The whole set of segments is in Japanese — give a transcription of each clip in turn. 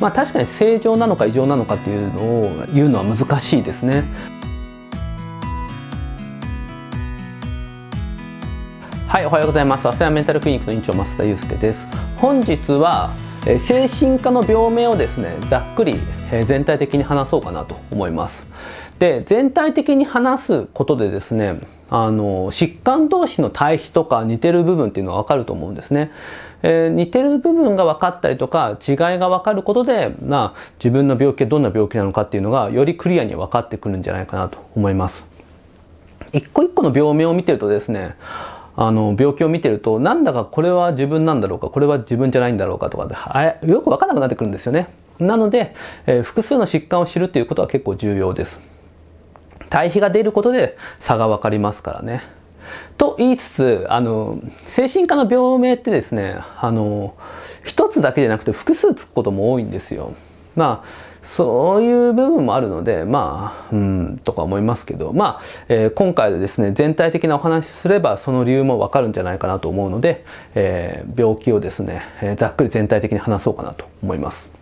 まあ、確かに正常なのか異常なのかっていうのを言うのは難しいですね。はい、おはようございます。アセアメンタルクリニックの院長増田祐介です。本日は精神科の病名をですね、ざっくり全体的に話そうかなと思います。で、全体的に話すことでですね、あの疾患同士の対比とか似てる部分っていうのは分かると思うんですね。えー、似てる部分が分かったりとか、違いが分かることで、まあ、自分の病気がどんな病気なのかっていうのが、よりクリアに分かってくるんじゃないかなと思います。一個一個の病名を見てるとですね、あの、病気を見てると、なんだかこれは自分なんだろうか、これは自分じゃないんだろうかとか、よくわからなくなってくるんですよね。なので、えー、複数の疾患を知るということは結構重要です。対比が出ることで差が分かりますからね。と言いつつ、あの、精神科の病名ってですね、あの、一つだけじゃなくて複数つくことも多いんですよ。まあ、そういう部分もあるので、まあ、うん、とか思いますけど、まあ、えー、今回でですね、全体的なお話しすれば、その理由もわかるんじゃないかなと思うので、えー、病気をですね、えー、ざっくり全体的に話そうかなと思います。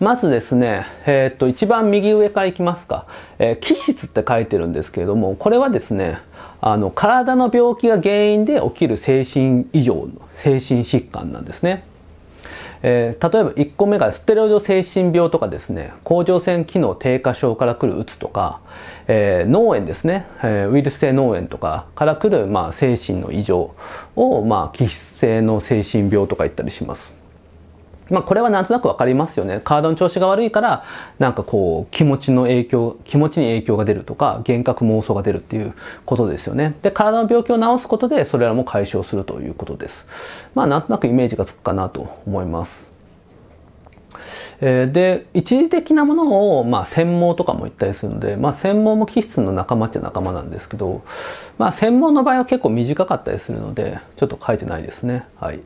まずですね、えっ、と、一番右上からいきますか。えー、気質って書いてるんですけれども、これはですね、あの、体の病気が原因で起きる精神異常の精神疾患なんですね。えー、例えば1個目がステロイド精神病とかですね、甲状腺機能低下症から来るうつとか、えー、脳炎ですね、えー、ウイルス性脳炎とかから来る、まあ、精神の異常を、まあ、気質性の精神病とか言ったりします。まあ、これはなんとなくわかりますよね。体の調子が悪いから、なんかこう、気持ちの影響、気持ちに影響が出るとか、幻覚妄想が出るっていうことですよね。で、体の病気を治すことで、それらも解消するということです。まあ、なんとなくイメージがつくかなと思います。えー、で、一時的なものを、まあ、専門とかも言ったりするので、まあ、専門も気質の仲間っちゃ仲間なんですけど、まあ、専門の場合は結構短かったりするので、ちょっと書いてないですね。はい。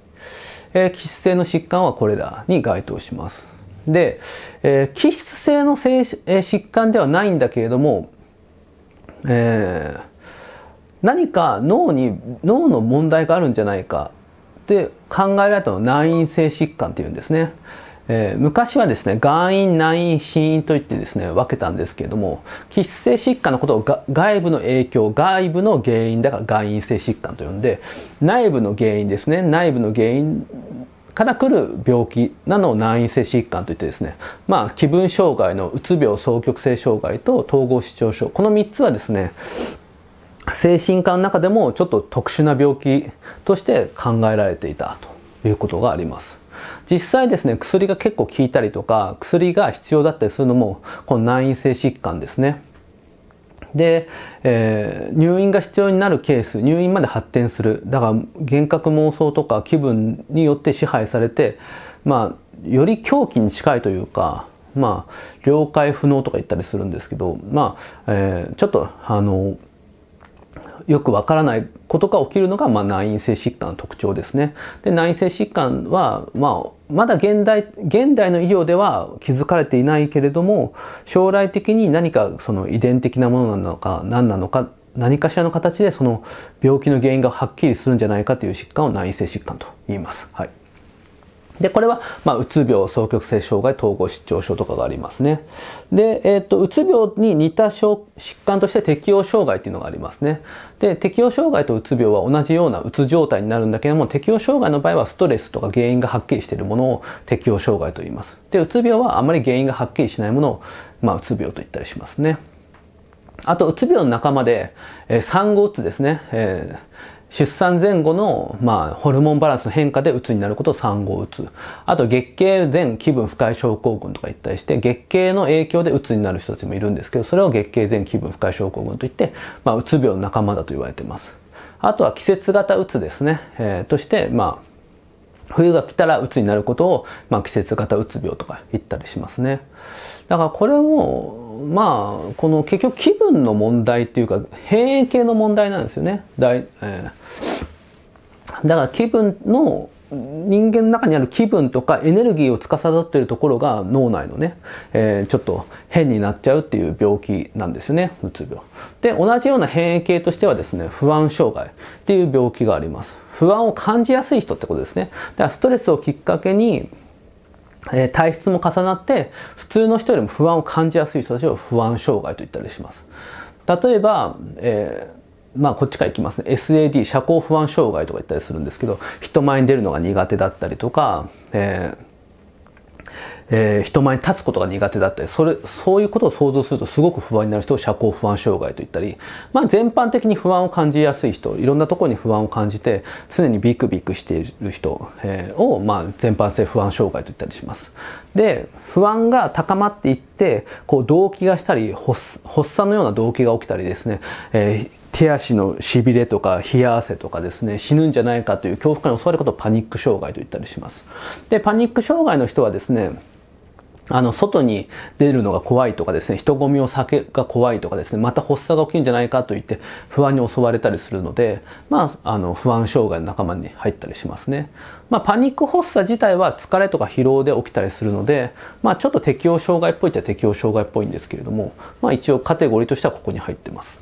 えー、気質性の疾患はこれだに該当します。で、えー、気質性の性、えー、疾患ではないんだけれども、えー、何か脳に、脳の問題があるんじゃないかって考えられたのは内因性疾患っていうんですね。えー、昔はですね、外因、内因、死因といってですね、分けたんですけれども、喫性疾患のことを外部の影響、外部の原因だから外因性疾患と呼んで、内部の原因ですね、内部の原因から来る病気なのを難易性疾患といってですね、まあ、気分障害のうつ病、双極性障害と統合失調症、この3つはですね、精神科の中でもちょっと特殊な病気として考えられていたということがあります。実際ですね、薬が結構効いたりとか、薬が必要だったりするのも、この難易性疾患ですね。で、えー、入院が必要になるケース、入院まで発展する。だから、幻覚妄想とか気分によって支配されて、まあ、より狂気に近いというか、まあ、了解不能とか言ったりするんですけど、まあ、えー、ちょっと、あの、よくわからないことが起きるのが、まあ、内因性疾患の特徴ですね。で、内因性疾患は、まあ、まだ現代、現代の医療では気づかれていないけれども、将来的に何かその遺伝的なものなのか、何なのか、何かしらの形でその病気の原因がはっきりするんじゃないかという疾患を内因性疾患と言います。はい。で、これは、まあ、うつ病、双極性障害、統合失調症とかがありますね。で、えー、っと、うつ病に似た疾患として適応障害っていうのがありますね。で、適応障害とうつ病は同じようなうつ状態になるんだけども、適応障害の場合はストレスとか原因がはっきりしているものを適応障害と言います。で、うつ病はあまり原因がはっきりしないものを、まあ、うつ病と言ったりしますね。あと、うつ病の仲間で、え産後うつですね。えー出産前後の、まあ、ホルモンバランスの変化で鬱になることを産後鬱。あと、月経前気分不快症候群とか言ったりして、月経の影響で鬱になる人たちもいるんですけど、それを月経前気分不快症候群といって、まあ、うつ病の仲間だと言われてます。あとは季節型うつですね。えー、として、まあ、冬が来たら鬱になることを、まあ、季節型うつ病とか言ったりしますね。だからこれも、まあ、この結局気分の問題っていうか、変異系の問題なんですよね。だいえー、だから気分の、人間の中にある気分とかエネルギーを司っているところが脳内のね、えー、ちょっと変になっちゃうっていう病気なんですね、うつ病。で、同じような変異系としてはですね、不安障害っていう病気があります。不安を感じやすい人ってことですね。だからストレスをきっかけに、え体質も重なって普通の人よりも不安を感じやすい人たちを不安障害と言ったりします例えば、えー、まあこっちから行きますね SAD 社交不安障害とか言ったりするんですけど人前に出るのが苦手だったりとか、えーえー、人前に立つことが苦手だったり、それ、そういうことを想像するとすごく不安になる人を社交不安障害と言ったり、まあ全般的に不安を感じやすい人、いろんなところに不安を感じて、常にビクビクしている人、えー、を、まあ全般性不安障害と言ったりします。で、不安が高まっていって、こう動悸がしたり、発作のような動悸が起きたりですね、えー手足のしびれとか冷や汗とかですね、死ぬんじゃないかという恐怖感に襲われることをパニック障害と言ったりします。で、パニック障害の人はですね、あの、外に出るのが怖いとかですね、人混みを避けが怖いとかですね、また発作が起きるんじゃないかと言って不安に襲われたりするので、まあ、あの、不安障害の仲間に入ったりしますね。まあ、パニック発作自体は疲れとか疲労で起きたりするので、まあ、ちょっと適応障害っぽいっちゃ適応障害っぽいんですけれども、まあ、一応カテゴリーとしてはここに入ってます。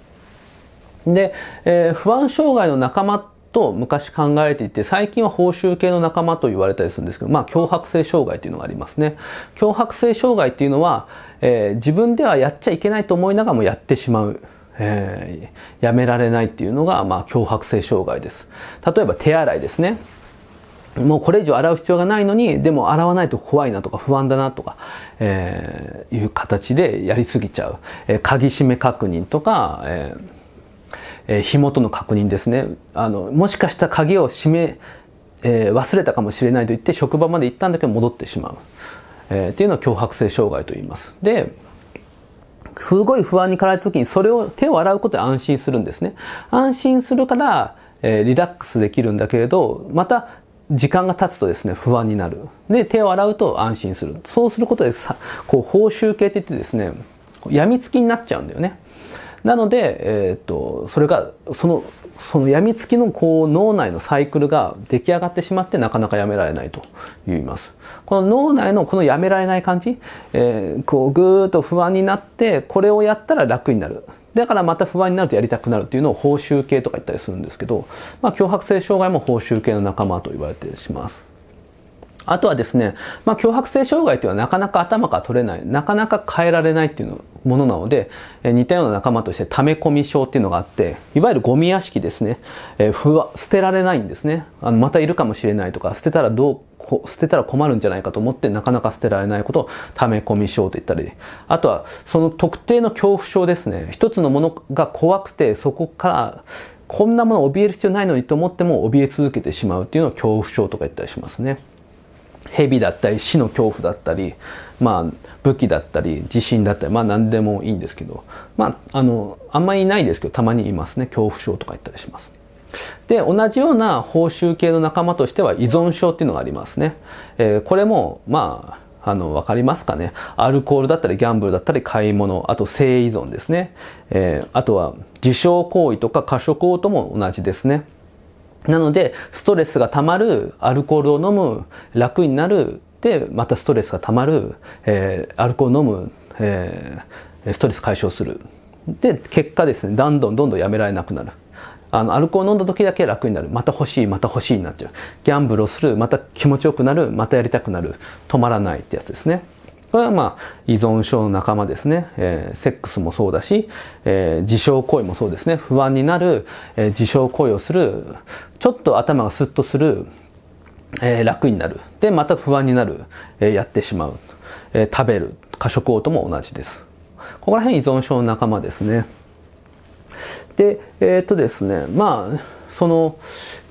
で、えー、不安障害の仲間と昔考えていて、最近は報酬系の仲間と言われたりするんですけど、まあ、脅迫性障害というのがありますね。脅迫性障害っていうのは、えー、自分ではやっちゃいけないと思いながらもやってしまう。えー、やめられないっていうのが、まあ、脅迫性障害です。例えば手洗いですね。もうこれ以上洗う必要がないのに、でも洗わないと怖いなとか不安だなとか、えー、いう形でやりすぎちゃう。えー、鍵閉め確認とか、えーえ火元の確認ですね。あの、もしかしたら鍵を閉め、えー、忘れたかもしれないと言って職場まで行ったんだけど戻ってしまう、えー、っていうのを強迫性障害と言いますですごい不安に駆られた時にそれを手を洗うことで安心するんですね安心するから、えー、リラックスできるんだけれどまた時間が経つとですね不安になるで手を洗うと安心するそうすることでさこう報酬系って言ってですね病みつきになっちゃうんだよねなので、えー、っとそれがそのその病みつきのこう脳内のサイクルが出来上がってしまってなかなかやめられないと言います。この脳内のこのやめられない感じ、えー、こうぐーっと不安になってこれをやったら楽になる。だからまた不安になるとやりたくなるっていうのを報酬系とか言ったりするんですけど、まあ、脅迫性障害も報酬系の仲間と言われてします。あとはですね、まあ、脅迫性障害というのはなかなか頭が取れない、なかなか変えられないっていうものなので、え似たような仲間として溜め込み症っていうのがあって、いわゆるゴミ屋敷ですね、えふわ、捨てられないんですね。あの、またいるかもしれないとか、捨てたらどう、捨てたら困るんじゃないかと思ってなかなか捨てられないことを溜め込み症と言ったり、あとはその特定の恐怖症ですね。一つのものが怖くて、そこからこんなものを怯える必要ないのにと思っても怯え続けてしまうっていうのを恐怖症とか言ったりしますね。蛇だったり死の恐怖だったり、まあ、武器だったり地震だったり、まあ、何でもいいんですけど、まあ、あのあんまりいないですけどたまにいますね恐怖症とか言ったりします。で同じような報酬系の仲間としては依存症っていうのがありますね。えー、これもまああの、分かりますかね。アルコールだったり、ギャンブルだったり、買い物、あと性依存ですね。えー、あとは、自傷行為とか過食をとも同じですね。なので、ストレスが溜まる、アルコールを飲む、楽になる、で、またストレスが溜まる、えー、アルコールを飲む、えー、ストレス解消する。で、結果ですね、どんどんどんどんやめられなくなる。あの、アルコールを飲んだ時だけ楽になる。また欲しい、また欲しいになっちゃう。ギャンブルをする、また気持ちよくなる、またやりたくなる。止まらないってやつですね。これはまあ依存症の仲間ですね、えー、セックスもそうだし、えー、自傷行為もそうですね不安になる、えー、自傷行為をするちょっと頭がスッとする、えー、楽になるでまた不安になる、えー、やってしまう、えー、食べる過食嘔吐も同じですここら辺依存症の仲間ですねでえー、っとですねまあその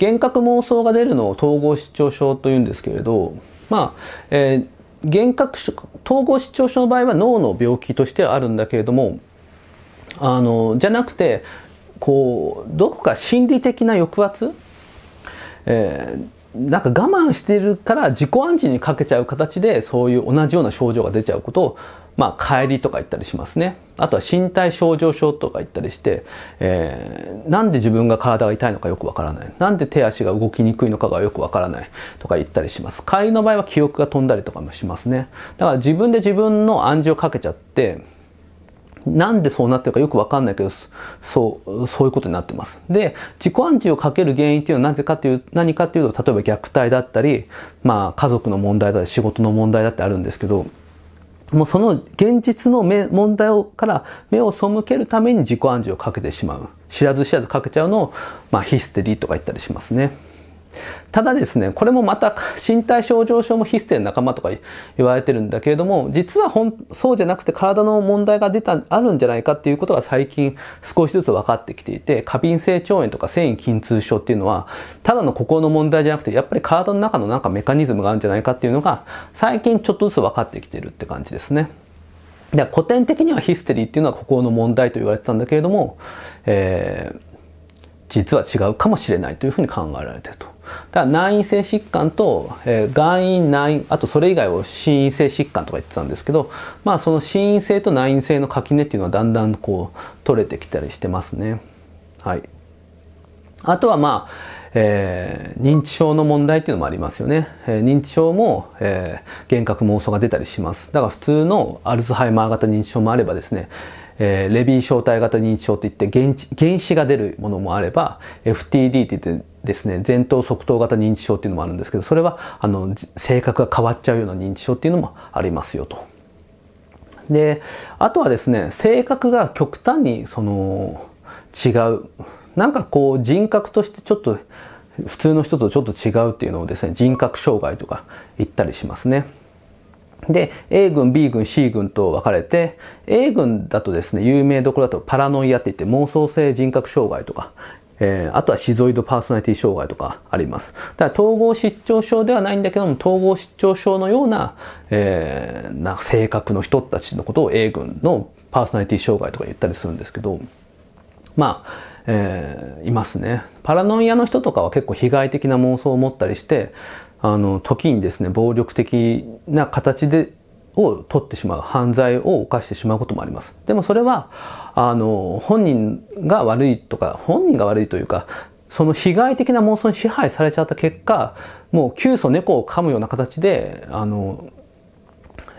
幻覚妄想が出るのを統合失調症というんですけれどまあ、えー幻覚症統合失調症の場合は脳の病気としてはあるんだけれどもあのじゃなくてこうどこか心理的な抑圧、えー、なんか我慢してるから自己暗示にかけちゃう形でそういう同じような症状が出ちゃうことをまあ、帰りとか言ったりしますね。あとは身体症状症とか言ったりして、えー、なんで自分が体が痛いのかよくわからない。なんで手足が動きにくいのかがよくわからないとか言ったりします。帰りの場合は記憶が飛んだりとかもしますね。だから自分で自分の暗示をかけちゃって、なんでそうなってるかよくわかんないけど、そう、そういうことになってます。で、自己暗示をかける原因っていうのはなぜかっていう、何かっていうと、例えば虐待だったり、まあ家族の問題だったり仕事の問題だってあるんですけど、もうその現実の問題から目を背けるために自己暗示をかけてしまう。知らず知らずかけちゃうのを、まあ、ヒステリーとか言ったりしますね。ただですね、これもまた身体症状症もヒステの仲間とか言われてるんだけれども、実はほそうじゃなくて体の問題が出た、あるんじゃないかっていうことが最近少しずつ分かってきていて、過敏性腸炎とか繊維筋痛症っていうのは、ただの心の問題じゃなくて、やっぱり体の中のなんかメカニズムがあるんじゃないかっていうのが、最近ちょっとずつ分かってきてるって感じですね。で古典的にはヒステリーっていうのは心の問題と言われてたんだけれども、えー、実は違うかもしれないというふうに考えられてると。だから内因性疾患と、えー、外因内因あとそれ以外を心因性疾患とか言ってたんですけどまあその心因性と内因性の垣根っていうのはだんだんこう取れてきたりしてますねはいあとはまあえー、認知症の問題っていうのもありますよね。えー、認知症も、えー、幻覚妄想が出たりします。だから普通のアルツハイマー型認知症もあればですね、えー、レビー小体型認知症といって原原子が出るものもあれば、FTD って言ってですね、前頭側頭型認知症っていうのもあるんですけど、それは、あの、性格が変わっちゃうような認知症っていうのもありますよと。で、あとはですね、性格が極端に、その、違う。なんかこう、人格としてちょっと、普通の人とちょっと違うっていうのをですね、人格障害とか言ったりしますね。で、A 軍、B 軍、C 軍と分かれて、A 軍だとですね、有名どころだとパラノイアって言って妄想性人格障害とか、えー、あとはシゾイドパーソナリティ障害とかあります。だから統合失調症ではないんだけども、統合失調症のような、えー、な性格の人たちのことを A 群のパーソナリティ障害とか言ったりするんですけど、まあ、えー、いますね。パラノイアの人とかは結構被害的な妄想を持ったりして、あの、時にですね、暴力的な形で、を取ってしまう、犯罪を犯してしまうこともあります。でもそれは、あの、本人が悪いとか、本人が悪いというか、その被害的な妄想に支配されちゃった結果、もう急鼠猫を噛むような形で、あの、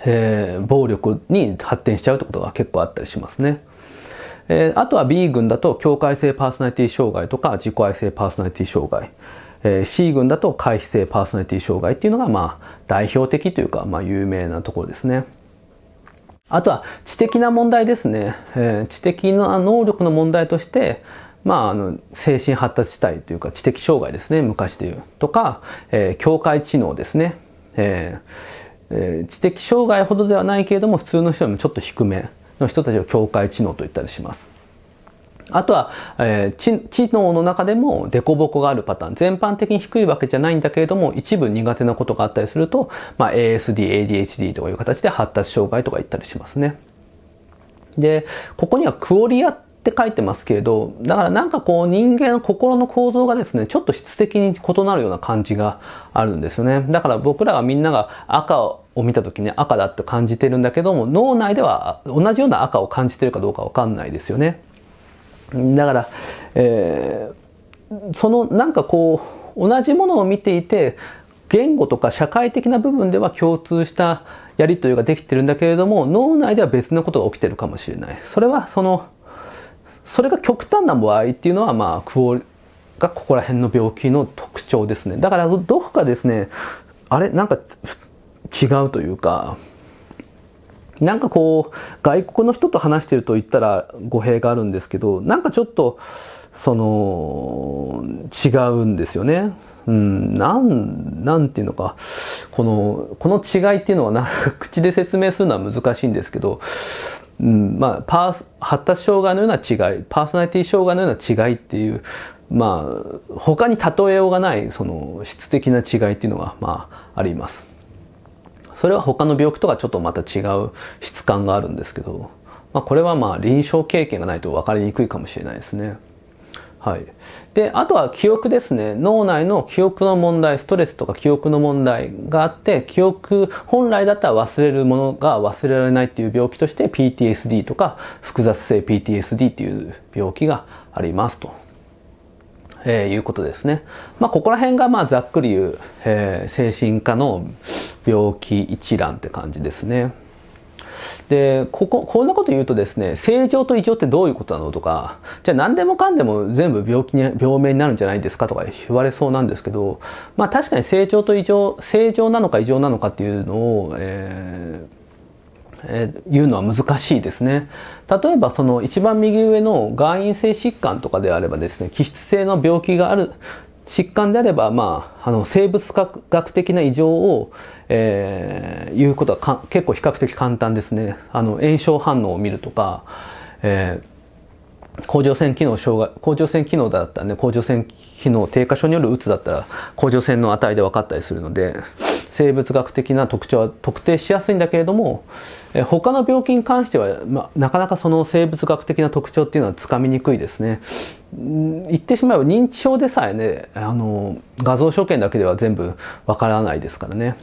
えー、暴力に発展しちゃうってことが結構あったりしますね。えー、あとは B 群だと境界性パーソナリティ障害とか自己愛性パーソナリティ障害。えー、C 群だと回避性パーソナリティ障害っていうのが、まあ、代表的というか、まあ、有名なところですね。あとは知的な問題ですね。えー、知的な能力の問題として、まあ、あの、精神発達地帯というか知的障害ですね、昔で言う。とか、えー、境界知能ですね。えー、えー、知的障害ほどではないけれども、普通の人よりもちょっと低めの人たちを境界知能と言ったりします。あとは、えー、知能の中でも凸凹があるパターン。全般的に低いわけじゃないんだけれども、一部苦手なことがあったりすると、まあ、ASD、ADHD とかいう形で発達障害とか言ったりしますね。で、ここにはクオリアって書いてますけれど、だからなんかこう人間の心の構造がですね、ちょっと質的に異なるような感じがあるんですよね。だから僕らがみんなが赤を見た時に赤だって感じてるんだけども、脳内では同じような赤を感じてるかどうかわかんないですよね。だから、えー、そのなんかこう同じものを見ていて言語とか社会的な部分では共通したやり取りができてるんだけれども脳内では別のことが起きてるかもしれないそれはそのそれが極端な場合っていうのはまあクオがここら辺の病気の特徴ですねだからどこかですねあれなんか違うというかなんかこう、外国の人と話してると言ったら語弊があるんですけど、なんかちょっと、その、違うんですよね。うん、なん、なんていうのか、この、この違いっていうのはな、口で説明するのは難しいんですけど、うん、まあ、パー発達障害のような違い、パーソナリティ障害のような違いっていう、まあ、他に例えようがない、その、質的な違いっていうのが、まあ、あります。それは他の病気とはちょっとまた違う質感があるんですけど、まあ、これはまあ臨床経験がないと分かりにくいかもしれないですね。はい。で、あとは記憶ですね。脳内の記憶の問題、ストレスとか記憶の問題があって、記憶、本来だったら忘れるものが忘れられないっていう病気として PTSD とか複雑性 PTSD っていう病気がありますと。えー、いうことですね。まあ、ここら辺が、まあ、ざっくり言う、えー、精神科の病気一覧って感じですね。で、ここ、こんなこと言うとですね、正常と異常ってどういうことなのとか、じゃあ何でもかんでも全部病気に、病名になるんじゃないですかとか言われそうなんですけど、まあ確かに正常と異常、正常なのか異常なのかっていうのを、えーえ言うのは難しいですね。例えばその一番右上の外因性疾患とかであればですね、気質性の病気がある疾患であれば、まあ、あの生物学的な異常を、えー、言うことは結構比較的簡単ですね。あの炎症反応を見るとか、えー甲状腺機能障害、甲状腺機能だったらね、甲状腺機能低下症によるうつだったら、甲状腺の値で分かったりするので、生物学的な特徴は特定しやすいんだけれども、え他の病気に関しては、まなかなかその生物学的な特徴っていうのはつかみにくいですね。言ってしまえば認知症でさえね、あの、画像所見だけでは全部わからないですからね。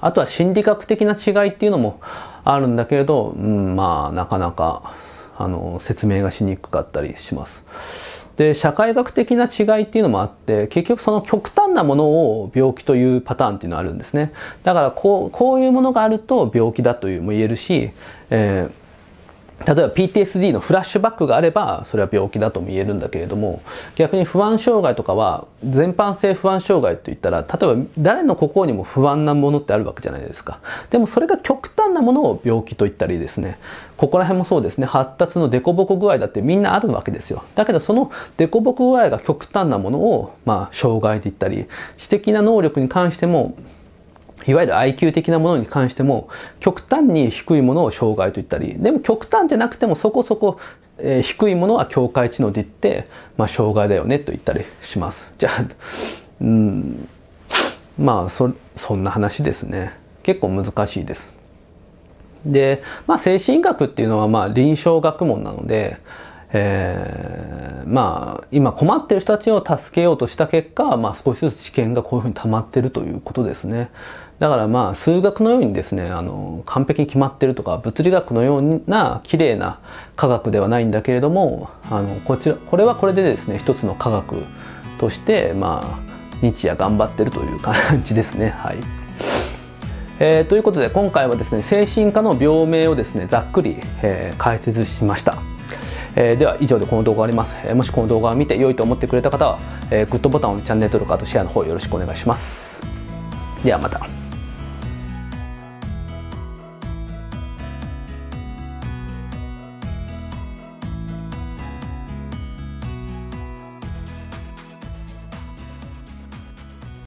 あとは心理学的な違いっていうのもあるんだけれど、うん、まあ、なかなか、あの、説明がしにくかったりします。で、社会学的な違いっていうのもあって、結局その極端なものを病気というパターンっていうのはあるんですね。だからこう、こういうものがあると病気だというも言えるし、えー例えば PTSD のフラッシュバックがあればそれは病気だとも言えるんだけれども逆に不安障害とかは全般性不安障害といったら例えば誰の心にも不安なものってあるわけじゃないですかでもそれが極端なものを病気と言ったりですねここら辺もそうですね発達の凸凹具合だってみんなあるわけですよだけどその凸凹具合が極端なものをまあ障害で言ったり知的な能力に関してもいわゆる IQ 的なものに関しても、極端に低いものを障害と言ったり、でも極端じゃなくてもそこそこ、えー、低いものは境界知能で言って、まあ障害だよねと言ったりします。じゃあ、うん、まあそ、そんな話ですね。結構難しいです。で、まあ精神学っていうのはまあ臨床学問なので、えー、まあ、今困ってる人たちを助けようとした結果、まあ少しずつ知見がこういうふうに溜まってるということですね。だからまあ数学のようにですねあの完璧に決まってるとか物理学のような綺麗な科学ではないんだけれどもあのこちらこれはこれでですね一つの科学としてまあ日夜頑張ってるという感じですねはい。えー、ということで今回はですね精神科の病名をですねざっくり、えー、解説しました。えー、では以上でこの動画終わります、えー、もしこの動画を見て良いと思ってくれた方は、えー、グッドボタンをチャンネル登録あとシェアの方よろしくお願いしますではまた